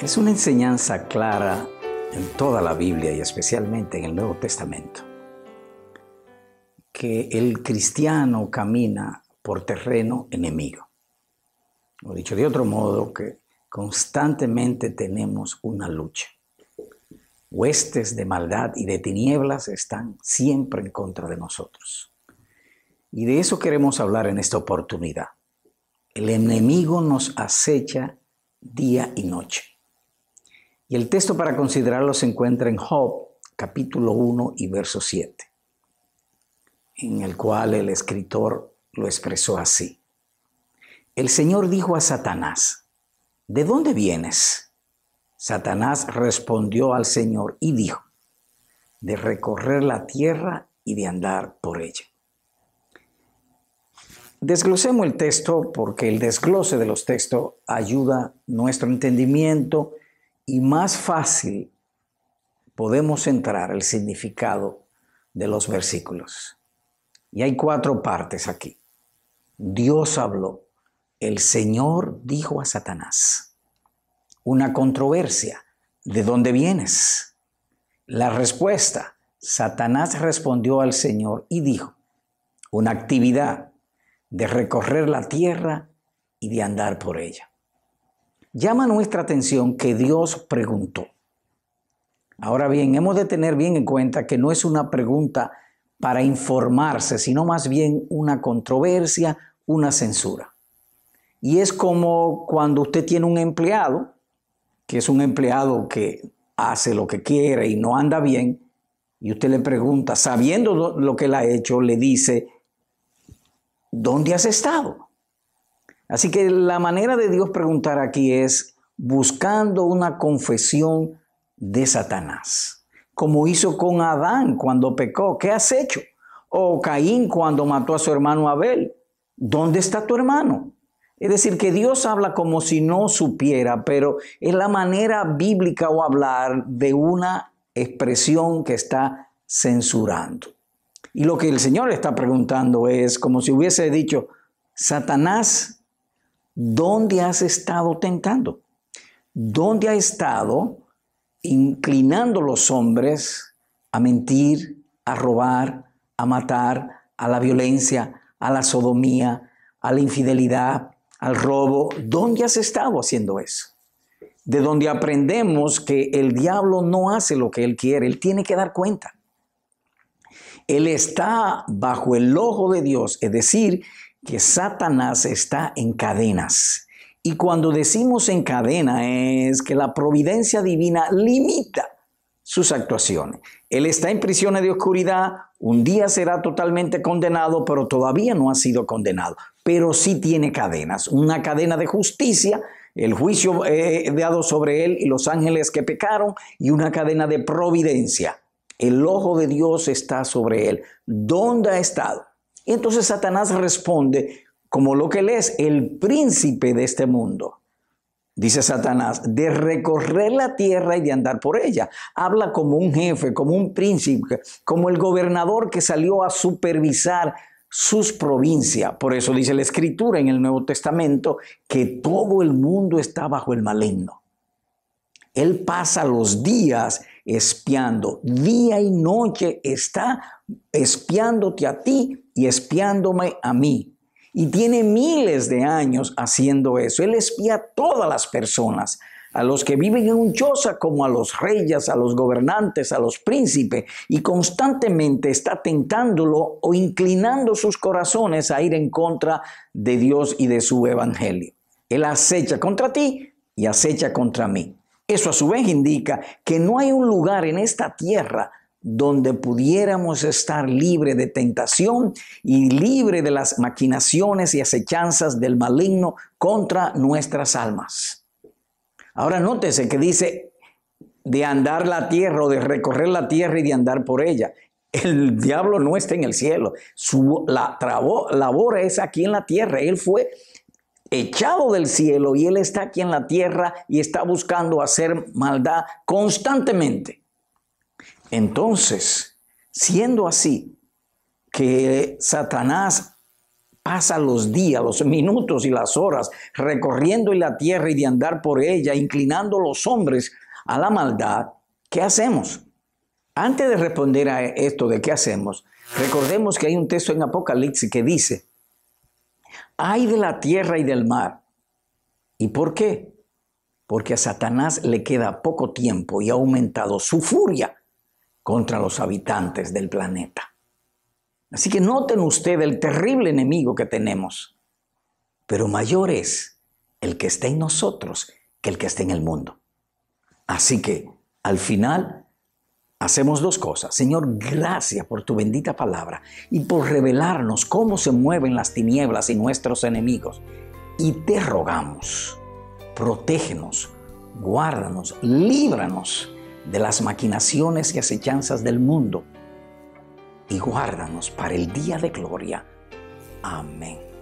Es una enseñanza clara en toda la Biblia y especialmente en el Nuevo Testamento, que el cristiano camina por terreno enemigo. O dicho de otro modo, que constantemente tenemos una lucha. Huestes de maldad y de tinieblas están siempre en contra de nosotros. Y de eso queremos hablar en esta oportunidad. El enemigo nos acecha día y noche. Y el texto para considerarlo se encuentra en Job, capítulo 1 y verso 7, en el cual el escritor lo expresó así. El Señor dijo a Satanás, ¿de dónde vienes? Satanás respondió al Señor y dijo, de recorrer la tierra y de andar por ella. Desglosemos el texto porque el desglose de los textos ayuda nuestro entendimiento y más fácil podemos entrar el significado de los versículos. Y hay cuatro partes aquí. Dios habló, el Señor dijo a Satanás. Una controversia, ¿de dónde vienes? La respuesta, Satanás respondió al Señor y dijo, una actividad de recorrer la tierra y de andar por ella llama nuestra atención que Dios preguntó. Ahora bien, hemos de tener bien en cuenta que no es una pregunta para informarse, sino más bien una controversia, una censura. Y es como cuando usted tiene un empleado, que es un empleado que hace lo que quiere y no anda bien, y usted le pregunta, sabiendo lo que él ha hecho, le dice, ¿dónde has estado? Así que la manera de Dios preguntar aquí es buscando una confesión de Satanás, como hizo con Adán cuando pecó, ¿qué has hecho? O Caín cuando mató a su hermano Abel, ¿dónde está tu hermano? Es decir, que Dios habla como si no supiera, pero es la manera bíblica o hablar de una expresión que está censurando. Y lo que el Señor está preguntando es como si hubiese dicho, Satanás, ¿Dónde has estado tentando? ¿Dónde ha estado inclinando los hombres a mentir, a robar, a matar, a la violencia, a la sodomía, a la infidelidad, al robo? ¿Dónde has estado haciendo eso? De donde aprendemos que el diablo no hace lo que él quiere, él tiene que dar cuenta. Él está bajo el ojo de Dios, es decir, que Satanás está en cadenas. Y cuando decimos en cadena es que la providencia divina limita sus actuaciones. Él está en prisiones de oscuridad, un día será totalmente condenado, pero todavía no ha sido condenado. Pero sí tiene cadenas, una cadena de justicia, el juicio eh, dado sobre él y los ángeles que pecaron, y una cadena de providencia. El ojo de Dios está sobre él. ¿Dónde ha estado? Y entonces Satanás responde como lo que él es, el príncipe de este mundo. Dice Satanás, de recorrer la tierra y de andar por ella. Habla como un jefe, como un príncipe, como el gobernador que salió a supervisar sus provincias. Por eso dice la escritura en el Nuevo Testamento que todo el mundo está bajo el maligno. Él pasa los días espiando, día y noche está espiándote a ti y espiándome a mí. Y tiene miles de años haciendo eso. Él espía a todas las personas, a los que viven en un choza como a los reyes, a los gobernantes, a los príncipes, y constantemente está tentándolo o inclinando sus corazones a ir en contra de Dios y de su evangelio. Él acecha contra ti y acecha contra mí. Eso a su vez indica que no hay un lugar en esta tierra donde pudiéramos estar libre de tentación y libre de las maquinaciones y acechanzas del maligno contra nuestras almas. Ahora nótese que dice de andar la tierra o de recorrer la tierra y de andar por ella. El diablo no está en el cielo. Su la, labor es aquí en la tierra. Él fue echado del cielo y él está aquí en la tierra y está buscando hacer maldad constantemente. Entonces, siendo así, que Satanás pasa los días, los minutos y las horas recorriendo la tierra y de andar por ella, inclinando los hombres a la maldad, ¿qué hacemos? Antes de responder a esto de qué hacemos, recordemos que hay un texto en Apocalipsis que dice, hay de la tierra y del mar. ¿Y por qué? Porque a Satanás le queda poco tiempo y ha aumentado su furia contra los habitantes del planeta. Así que noten ustedes el terrible enemigo que tenemos, pero mayor es el que está en nosotros que el que está en el mundo. Así que al final hacemos dos cosas. Señor, gracias por tu bendita palabra y por revelarnos cómo se mueven las tinieblas y nuestros enemigos. Y te rogamos, protégenos, guárdanos, líbranos de las maquinaciones y acechanzas del mundo, y guárdanos para el día de gloria. Amén.